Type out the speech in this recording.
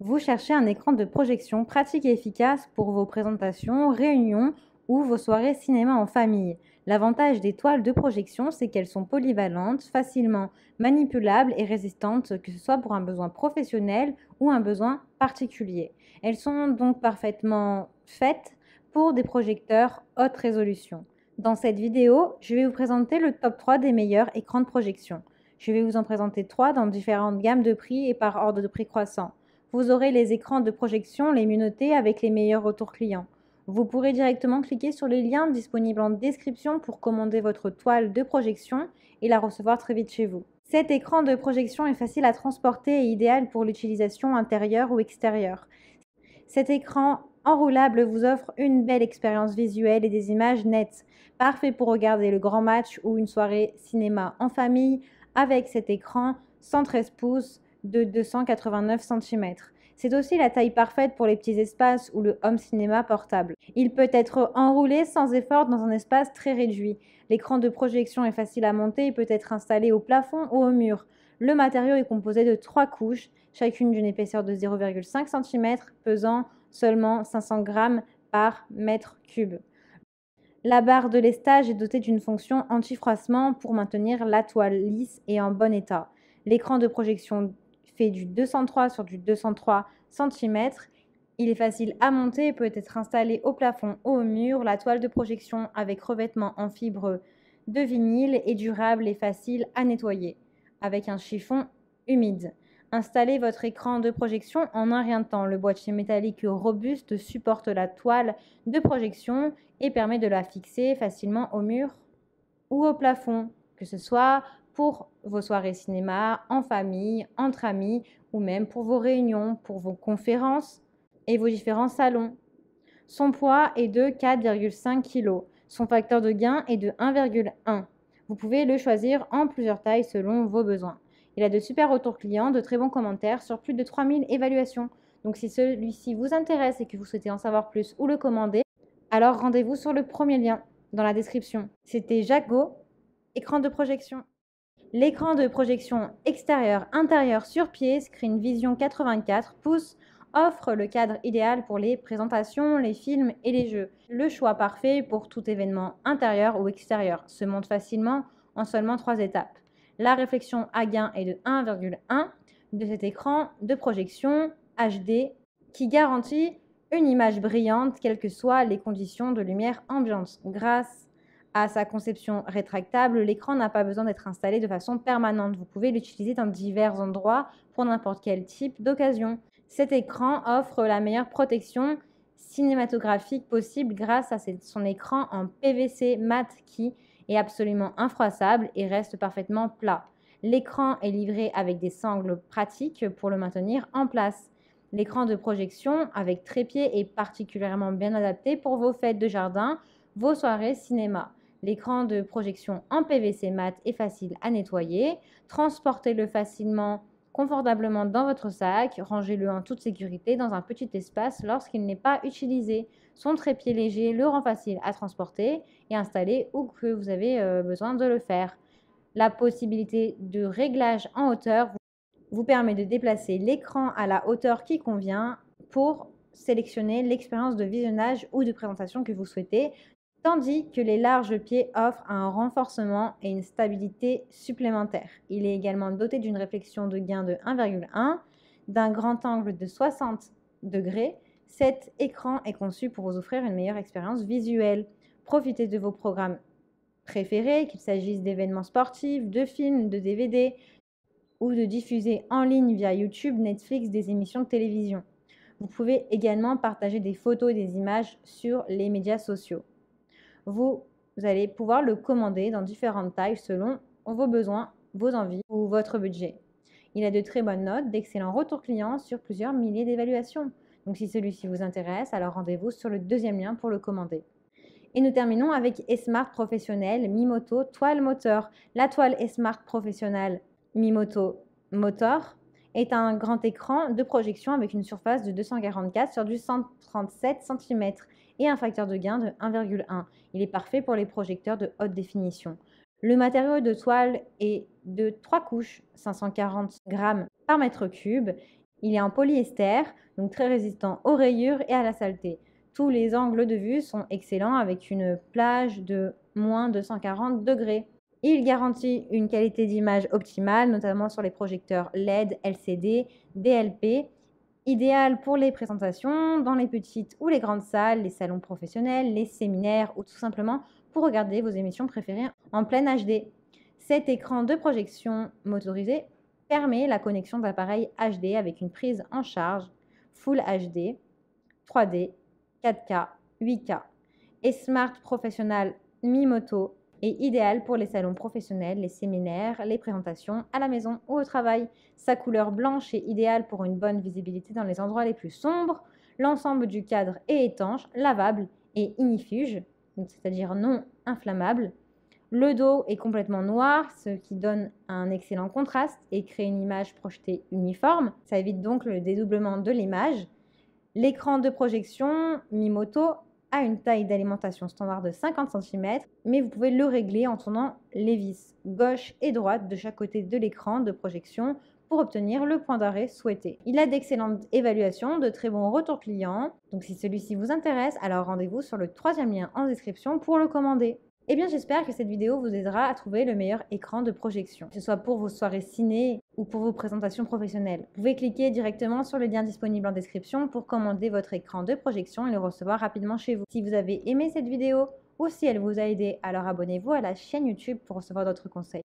Vous cherchez un écran de projection pratique et efficace pour vos présentations, réunions ou vos soirées cinéma en famille. L'avantage des toiles de projection, c'est qu'elles sont polyvalentes, facilement manipulables et résistantes, que ce soit pour un besoin professionnel ou un besoin particulier. Elles sont donc parfaitement faites pour des projecteurs haute résolution. Dans cette vidéo, je vais vous présenter le top 3 des meilleurs écrans de projection. Je vais vous en présenter 3 dans différentes gammes de prix et par ordre de prix croissant vous aurez les écrans de projection, les mieux avec les meilleurs retours clients. Vous pourrez directement cliquer sur les liens disponibles en description pour commander votre toile de projection et la recevoir très vite chez vous. Cet écran de projection est facile à transporter et idéal pour l'utilisation intérieure ou extérieure. Cet écran enroulable vous offre une belle expérience visuelle et des images nettes, parfait pour regarder le grand match ou une soirée cinéma en famille avec cet écran 113 pouces de 289 cm. C'est aussi la taille parfaite pour les petits espaces ou le home cinéma portable. Il peut être enroulé sans effort dans un espace très réduit. L'écran de projection est facile à monter et peut être installé au plafond ou au mur. Le matériau est composé de trois couches, chacune d'une épaisseur de 0,5 cm, pesant seulement 500 g par mètre cube. La barre de lestage est dotée d'une fonction anti-froissement pour maintenir la toile lisse et en bon état. L'écran de projection fait du 203 sur du 203 cm. Il est facile à monter et peut être installé au plafond ou au mur. La toile de projection avec revêtement en fibre de vinyle est durable et facile à nettoyer avec un chiffon humide. Installez votre écran de projection en un rien de temps. Le boîtier métallique robuste supporte la toile de projection et permet de la fixer facilement au mur ou au plafond, que ce soit pour vos soirées cinéma, en famille, entre amis, ou même pour vos réunions, pour vos conférences et vos différents salons. Son poids est de 4,5 kg. Son facteur de gain est de 1,1. Vous pouvez le choisir en plusieurs tailles selon vos besoins. Il a de super retours clients, de très bons commentaires sur plus de 3000 évaluations. Donc si celui-ci vous intéresse et que vous souhaitez en savoir plus ou le commander, alors rendez-vous sur le premier lien dans la description. C'était Jaco, écran de projection. L'écran de projection extérieur-intérieur sur pied, Screen Vision 84 pouces, offre le cadre idéal pour les présentations, les films et les jeux. Le choix parfait pour tout événement intérieur ou extérieur se monte facilement en seulement trois étapes. La réflexion à gain est de 1,1 de cet écran de projection HD qui garantit une image brillante quelles que soient les conditions de lumière ambiante grâce à sa conception rétractable, l'écran n'a pas besoin d'être installé de façon permanente. Vous pouvez l'utiliser dans divers endroits pour n'importe quel type d'occasion. Cet écran offre la meilleure protection cinématographique possible grâce à son écran en PVC mat qui est absolument infroissable et reste parfaitement plat. L'écran est livré avec des sangles pratiques pour le maintenir en place. L'écran de projection avec trépied est particulièrement bien adapté pour vos fêtes de jardin, vos soirées cinéma. L'écran de projection en PVC mat est facile à nettoyer. Transportez-le facilement, confortablement dans votre sac. Rangez-le en toute sécurité dans un petit espace lorsqu'il n'est pas utilisé. Son trépied léger le rend facile à transporter et installer où que vous avez euh, besoin de le faire. La possibilité de réglage en hauteur vous permet de déplacer l'écran à la hauteur qui convient pour sélectionner l'expérience de visionnage ou de présentation que vous souhaitez tandis que les larges pieds offrent un renforcement et une stabilité supplémentaires. Il est également doté d'une réflexion de gain de 1,1, d'un grand angle de 60 degrés. Cet écran est conçu pour vous offrir une meilleure expérience visuelle. Profitez de vos programmes préférés, qu'il s'agisse d'événements sportifs, de films, de DVD, ou de diffuser en ligne via YouTube, Netflix des émissions de télévision. Vous pouvez également partager des photos et des images sur les médias sociaux vous, allez pouvoir le commander dans différentes tailles selon vos besoins, vos envies ou votre budget. Il a de très bonnes notes, d'excellents retours clients sur plusieurs milliers d'évaluations. Donc si celui-ci vous intéresse, alors rendez-vous sur le deuxième lien pour le commander. Et nous terminons avec Esmart Professionnel Mimoto Toile Moteur. La toile Esmart Professionnel Mimoto Motor est un grand écran de projection avec une surface de 244 sur du 137 cm et un facteur de gain de 1,1. Il est parfait pour les projecteurs de haute définition. Le matériau de toile est de 3 couches, 540 g par mètre cube. Il est en polyester, donc très résistant aux rayures et à la saleté. Tous les angles de vue sont excellents avec une plage de moins 240 degrés. Il garantit une qualité d'image optimale, notamment sur les projecteurs LED, LCD, DLP, idéal pour les présentations dans les petites ou les grandes salles, les salons professionnels, les séminaires ou tout simplement pour regarder vos émissions préférées en plein HD. Cet écran de projection motorisé permet la connexion d'appareils HD avec une prise en charge Full HD, 3D, 4K, 8K et Smart Professional Mimoto. moto et idéal pour les salons professionnels, les séminaires, les présentations à la maison ou au travail. Sa couleur blanche est idéale pour une bonne visibilité dans les endroits les plus sombres. L'ensemble du cadre est étanche, lavable et inifuge, c'est-à-dire non inflammable. Le dos est complètement noir, ce qui donne un excellent contraste et crée une image projetée uniforme. Ça évite donc le dédoublement de l'image. L'écran de projection Mimoto à une taille d'alimentation standard de 50 cm, mais vous pouvez le régler en tournant les vis gauche et droite de chaque côté de l'écran de projection pour obtenir le point d'arrêt souhaité. Il a d'excellentes évaluations, de très bons retours clients, donc si celui-ci vous intéresse, alors rendez-vous sur le troisième lien en description pour le commander. Eh bien, j'espère que cette vidéo vous aidera à trouver le meilleur écran de projection, que ce soit pour vos soirées ciné ou pour vos présentations professionnelles. Vous pouvez cliquer directement sur le lien disponible en description pour commander votre écran de projection et le recevoir rapidement chez vous. Si vous avez aimé cette vidéo ou si elle vous a aidé, alors abonnez-vous à la chaîne YouTube pour recevoir d'autres conseils.